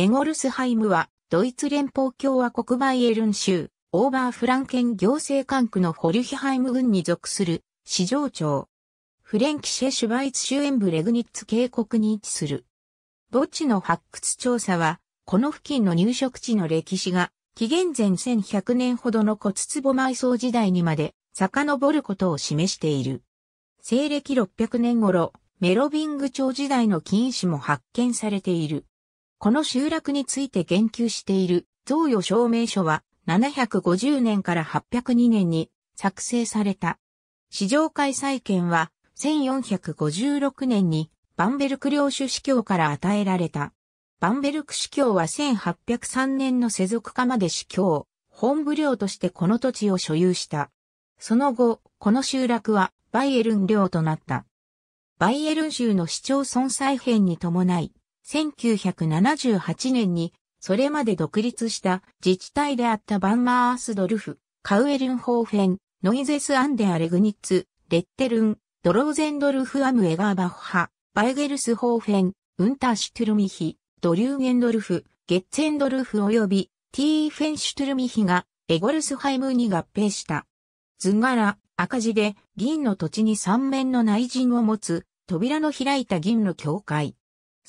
エゴルスハイムは、ドイツ連邦共和国バイエルン州、オーバーフランケン行政管区のホュヒハイム郡に属する、市場長。フレンキシェ・シュバイツ州エンブレグニッツ渓谷に位置する。墓地の発掘調査は、この付近の入植地の歴史が、紀元前1100年ほどの骨壺埋葬時代にまで遡ることを示している。西暦600年頃、メロビング朝時代の金糸も発見されている。この集落について言及している贈与証明書は750年から802年に作成された。市場開催権は1456年にバンベルク領主司教から与えられた。バンベルク司教は1803年の世俗化まで司教、本部領としてこの土地を所有した。その後、この集落はバイエルン領となった。バイエルン州の市町村再編に伴い、1978年に、それまで独立した自治体であったバンマースドルフ、カウエルンホーフェン、ノイゼス・アンデ・アレグニッツ、レッテルン、ドローゼンドルフ・アム・エガーバッハ、バイゲルス・ホーフェン、ウンターシュトゥルミヒ、ドリューゲンドルフ、ゲッツェンドルフ及びティーフェンシュトゥルミヒがエゴルスハイムに合併した。図柄、赤字で銀の土地に三面の内陣を持つ、扉の開いた銀の境界。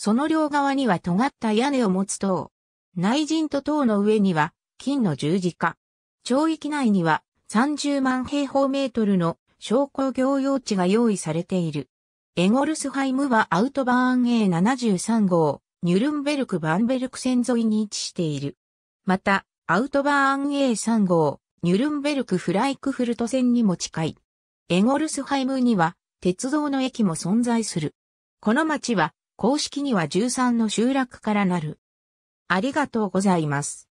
その両側には尖った屋根を持つ塔。内陣と塔の上には金の十字架。町域内には30万平方メートルの商工業用地が用意されている。エゴルスハイムはアウトバーン A73 号、ニュルンベルク・バンベルク線沿いに位置している。また、アウトバーン A3 号、ニュルンベルク・フライクフルト線にも近い。エゴルスハイムには鉄道の駅も存在する。この町は公式には13の集落からなる。ありがとうございます。